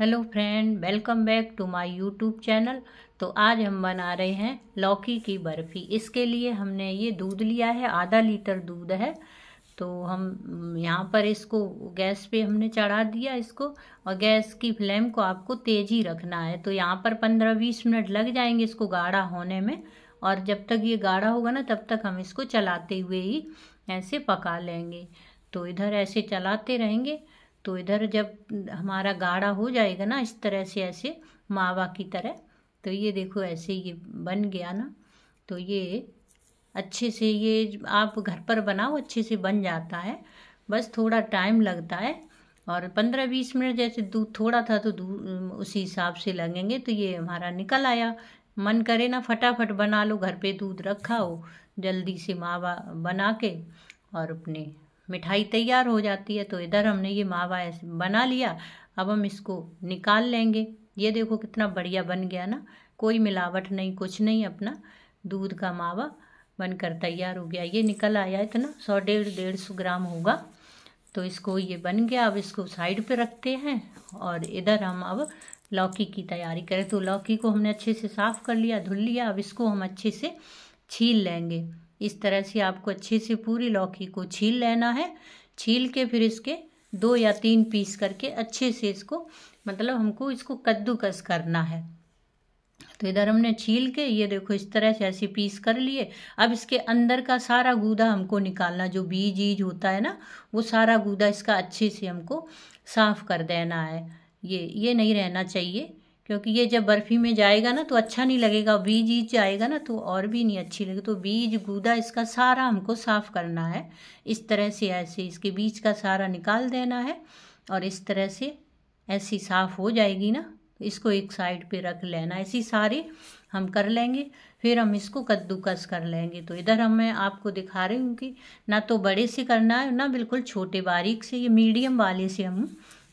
hello friend welcome back to my YouTube channel तो आज हम बना रहे हैं लौकी की बर्फ़ी इसके लिए हमने ये दूध लिया है आधा लीटर दूध है तो हम यहाँ पर इसको गैस पे हमने चढ़ा दिया इसको और गैस की फ्लेम को आपको तेज़ ही रखना है तो यहाँ पर पंद्रह बीस मिनट लग जाएंगे इसको गाढ़ा होने में और जब तक ये गाढ़ा होगा ना तब तक हम इसको चलाते हुए ही ऐसे पका लेंगे तो इधर ऐसे चलाते रहेंगे तो इधर जब हमारा गाढ़ा हो जाएगा ना इस तरह से ऐसे मावा की तरह तो ये देखो ऐसे ये बन गया ना तो ये अच्छे से ये आप घर पर बनाओ अच्छे से बन जाता है बस थोड़ा टाइम लगता है और पंद्रह बीस मिनट जैसे दूध थोड़ा था तो दूध उसी हिसाब से लगेंगे तो ये हमारा निकल आया मन करे ना फटाफट बना लो घर पे दूध रखा हो जल्दी से मावा बना के और अपने मिठाई तैयार हो जाती है तो इधर हमने ये मावा ऐसे बना लिया अब हम इसको निकाल लेंगे ये देखो कितना बढ़िया बन गया ना कोई मिलावट नहीं कुछ नहीं अपना दूध का मावा बनकर तैयार हो गया ये निकल आया इतना सौ डेढ़ डेढ़ सौ ग्राम होगा तो इसको ये बन गया अब इसको साइड पे रखते हैं और इधर हम अब लौकी की तैयारी करें तो लौकी को हमने अच्छे से साफ़ कर लिया धुल लिया अब इसको हम अच्छे से छील लेंगे इस तरह से आपको अच्छे से पूरी लौकी को छील लेना है छील के फिर इसके दो या तीन पीस करके अच्छे से इसको मतलब हमको इसको कद्दूकस करना है तो इधर हमने छील के ये देखो इस तरह से ऐसे पीस कर लिए अब इसके अंदर का सारा गूदा हमको निकालना जो बीज ईज होता है ना वो सारा गूदा इसका अच्छे से हमको साफ़ कर देना है ये ये नहीं रहना चाहिए क्योंकि ये जब बर्फ़ी में जाएगा ना तो अच्छा नहीं लगेगा बीज ईज जाएगा ना तो और भी नहीं अच्छी लगेगी तो बीज गूदा इसका सारा हमको साफ़ करना है इस तरह से ऐसे इसके बीज का सारा निकाल देना है और इस तरह से ऐसी साफ़ हो जाएगी ना तो इसको एक साइड पे रख लेना ऐसी सारी हम कर लेंगे फिर हम इसको कद्दूकस कर लेंगे तो इधर हम मैं आपको दिखा रही हूँ कि ना तो बड़े से करना है ना बिल्कुल छोटे बारीक से ये मीडियम वाले से हम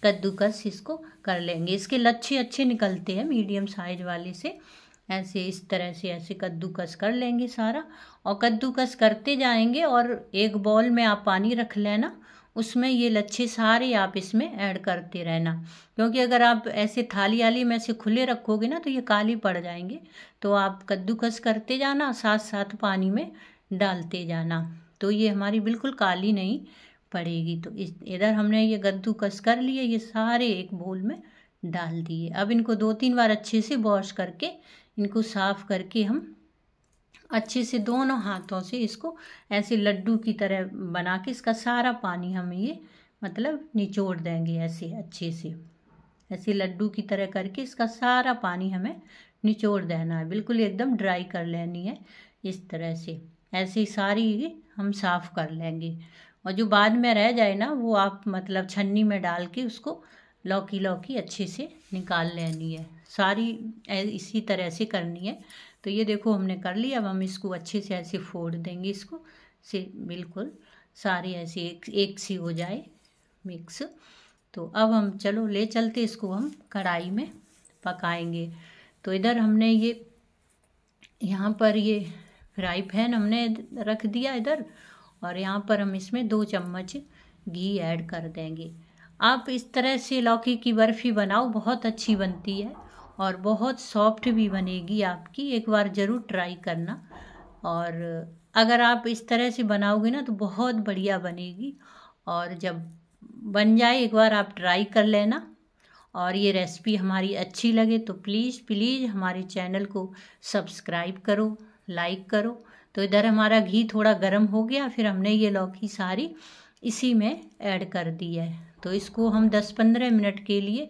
कद्दूकस इसको कर लेंगे इसके लच्छे अच्छे निकलते हैं मीडियम साइज वाले से ऐसे इस तरह से ऐसे कद्दूकस कर लेंगे सारा और कद्दूकस करते जाएंगे और एक बॉल में आप पानी रख लेना उसमें ये लच्छे सारे आप इसमें ऐड करते रहना क्योंकि अगर आप ऐसे थाली आली में ऐसे खुले रखोगे ना तो ये काली पड़ जाएंगे तो आप कद्दूकस करते जाना साथ साथ पानी में डालते जाना तो ये हमारी बिल्कुल काली नहीं पड़ेगी तो इस इधर हमने ये गद्दू कस कर लिए ये सारे एक बोल में डाल दिए अब इनको दो तीन बार अच्छे से वॉश करके इनको साफ़ करके हम अच्छे से दोनों हाथों से इसको ऐसे लड्डू की तरह बना के इसका सारा पानी हम ये मतलब निचोड़ देंगे ऐसे अच्छे से ऐसे लड्डू की तरह करके इसका सारा पानी हमें निचोड़ देना है बिल्कुल एकदम ड्राई कर लेनी है इस तरह से ऐसे सारी हम साफ़ कर लेंगे और जो बाद में रह जाए ना वो आप मतलब छन्नी में डाल के उसको लौकी लौकी अच्छे से निकाल लेनी है सारी इसी तरह से करनी है तो ये देखो हमने कर लिया अब हम इसको अच्छे से ऐसे फोड़ देंगे इसको से बिल्कुल सारे ऐसे एक एक सी हो जाए मिक्स तो अब हम चलो ले चलते इसको हम कढ़ाई में पकाएंगे तो इधर हमने ये यहाँ पर ये फ्राई पैन हमने रख दिया इधर और यहाँ पर हम इसमें दो चम्मच घी ऐड कर देंगे आप इस तरह से लौकी की बर्फ़ी बनाओ बहुत अच्छी बनती है और बहुत सॉफ्ट भी बनेगी आपकी एक बार ज़रूर ट्राई करना और अगर आप इस तरह से बनाओगे ना तो बहुत बढ़िया बनेगी और जब बन जाए एक बार आप ट्राई कर लेना और ये रेसिपी हमारी अच्छी लगे तो प्लीज़ प्लीज़ हमारे चैनल को सब्सक्राइब करो लाइक करो तो इधर हमारा घी थोड़ा गर्म हो गया फिर हमने ये लौकी सारी इसी में ऐड कर दी है तो इसको हम 10-15 मिनट के लिए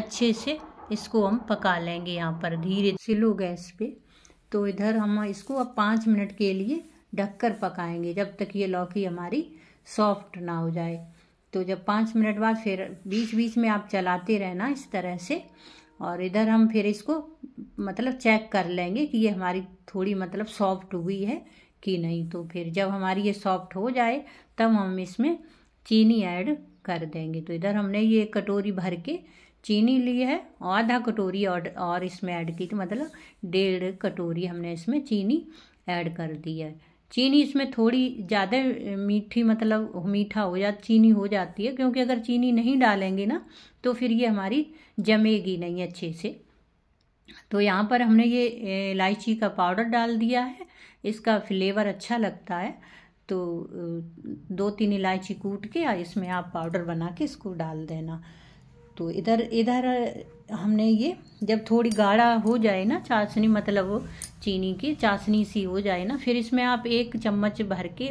अच्छे से इसको हम पका लेंगे यहाँ पर धीरे सिलो गैस पे तो इधर हम इसको अब पाँच मिनट के लिए ढककर पकाएंगे जब तक ये लौकी हमारी सॉफ्ट ना हो जाए तो जब पाँच मिनट बाद फिर बीच बीच में आप चलाते रहना इस तरह से और इधर हम फिर इसको मतलब चेक कर लेंगे कि ये हमारी थोड़ी मतलब सॉफ्ट हुई है कि नहीं तो फिर जब हमारी ये सॉफ्ट हो जाए तब हम इसमें चीनी ऐड कर देंगे तो इधर हमने ये कटोरी भर के चीनी ली है आधा कटोरी और और इसमें ऐड की थी मतलब डेढ़ कटोरी हमने इसमें चीनी ऐड कर दी है चीनी इसमें थोड़ी ज़्यादा मीठी मतलब मीठा हो जा चीनी हो जाती है क्योंकि अगर चीनी नहीं डालेंगे ना तो फिर ये हमारी जमेगी नहीं अच्छे से तो यहाँ पर हमने ये इलायची का पाउडर डाल दिया है इसका फ्लेवर अच्छा लगता है तो दो तीन इलायची कूट के इसमें आप पाउडर बना के इसको डाल देना तो इधर इधर हमने ये जब थोड़ी गाढ़ा हो जाए ना चाशनी मतलब चीनी की चाशनी सी हो जाए ना फिर इसमें आप एक चम्मच भर के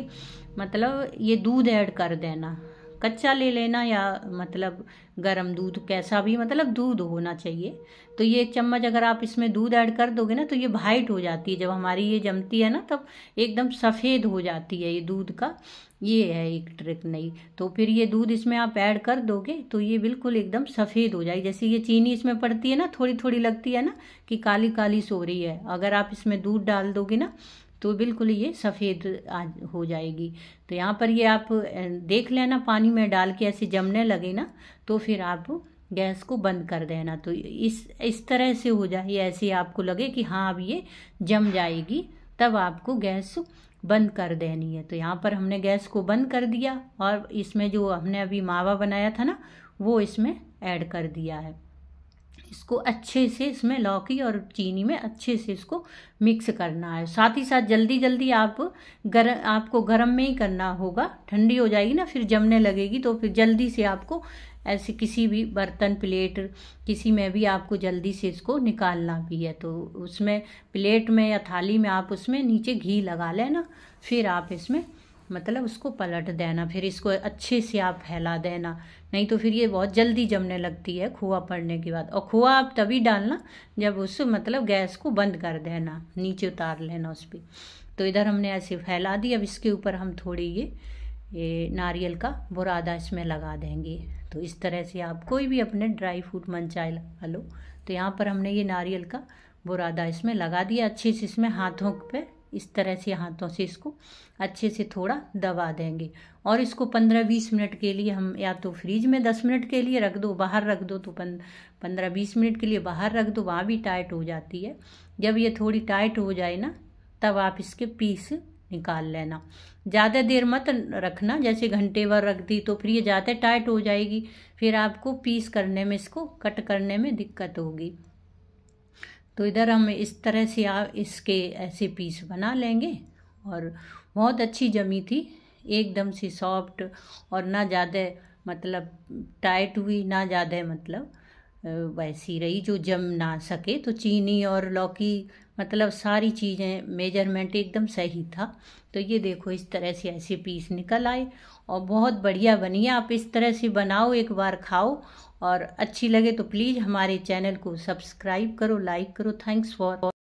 मतलब ये दूध ऐड कर देना कच्चा ले लेना या मतलब गरम दूध कैसा भी मतलब दूध होना चाहिए तो ये एक चम्मच अगर आप इसमें दूध ऐड कर दोगे ना तो ये वाइट हो जाती है जब हमारी ये जमती है ना तब एकदम सफ़ेद हो जाती है ये दूध का ये है एक ट्रिक नहीं तो फिर ये दूध इसमें आप ऐड कर दोगे तो ये बिल्कुल एकदम सफ़ेद हो जाएगी जैसे ये चीनी इसमें पड़ती है ना थोड़ी थोड़ी लगती है ना कि काली काली सो रही है अगर आप इसमें दूध डाल दोगे ना तो बिल्कुल ये सफ़ेद हो जाएगी तो यहाँ पर ये आप देख लेना पानी में डाल के ऐसे जमने लगे ना तो फिर आप गैस को बंद कर देना तो इस इस तरह से हो जाए ऐसे आपको लगे कि हाँ अब ये जम जाएगी तब आपको गैस बंद कर देनी है तो यहाँ पर हमने गैस को बंद कर दिया और इसमें जो हमने अभी मावा बनाया था ना वो इसमें ऐड कर दिया है इसको अच्छे से इसमें लौकी और चीनी में अच्छे से इसको मिक्स करना है साथ ही साथ जल्दी जल्दी आप गर आपको गर्म में ही करना होगा ठंडी हो जाएगी ना फिर जमने लगेगी तो फिर जल्दी से आपको ऐसे किसी भी बर्तन प्लेट किसी में भी आपको जल्दी से इसको निकालना भी है तो उसमें प्लेट में या थाली में आप उसमें नीचे घी लगा लेना फिर आप इसमें मतलब उसको पलट देना फिर इसको अच्छे से आप फैला देना नहीं तो फिर ये बहुत जल्दी जमने लगती है खोआ पड़ने के बाद और खोआ आप तभी डालना जब उस मतलब गैस को बंद कर देना नीचे उतार लेना उस पर तो इधर हमने ऐसे फैला दी अब इसके ऊपर हम थोड़ी ये ये नारियल का बुरादा इसमें लगा देंगे तो इस तरह से आप कोई भी अपने ड्राई फ्रूट मन चाय लो तो यहाँ पर हमने ये नारियल का बुरादा इसमें लगा दिया अच्छे से इसमें हाथों पर इस तरह से हाथों से इसको अच्छे से थोड़ा दबा देंगे और इसको पंद्रह बीस मिनट के लिए हम या तो फ्रीज में दस मिनट के लिए रख दो बाहर रख दो तो पंद्रह बीस मिनट के लिए बाहर रख दो वहाँ भी टाइट हो जाती है जब ये थोड़ी टाइट हो जाए ना तब आप इसके पीस निकाल लेना ज़्यादा देर मत रखना जैसे घंटे भर रख दी तो फिर ये ज़्यादा टाइट हो जाएगी फिर आपको पीस करने में इसको कट करने में दिक्कत होगी तो इधर हम इस तरह से आप इसके ऐसे पीस बना लेंगे और बहुत अच्छी जमी थी एकदम सी सॉफ्ट और ना ज़्यादा मतलब टाइट हुई ना ज़्यादा मतलब वैसी रही जो जम ना सके तो चीनी और लौकी मतलब सारी चीज़ें मेजरमेंट एकदम सही था तो ये देखो इस तरह से ऐसे पीस निकल आए और बहुत बढ़िया बनी आप इस तरह से बनाओ एक बार खाओ और अच्छी लगे तो प्लीज़ हमारे चैनल को सब्सक्राइब करो लाइक करो थैंक्स फॉर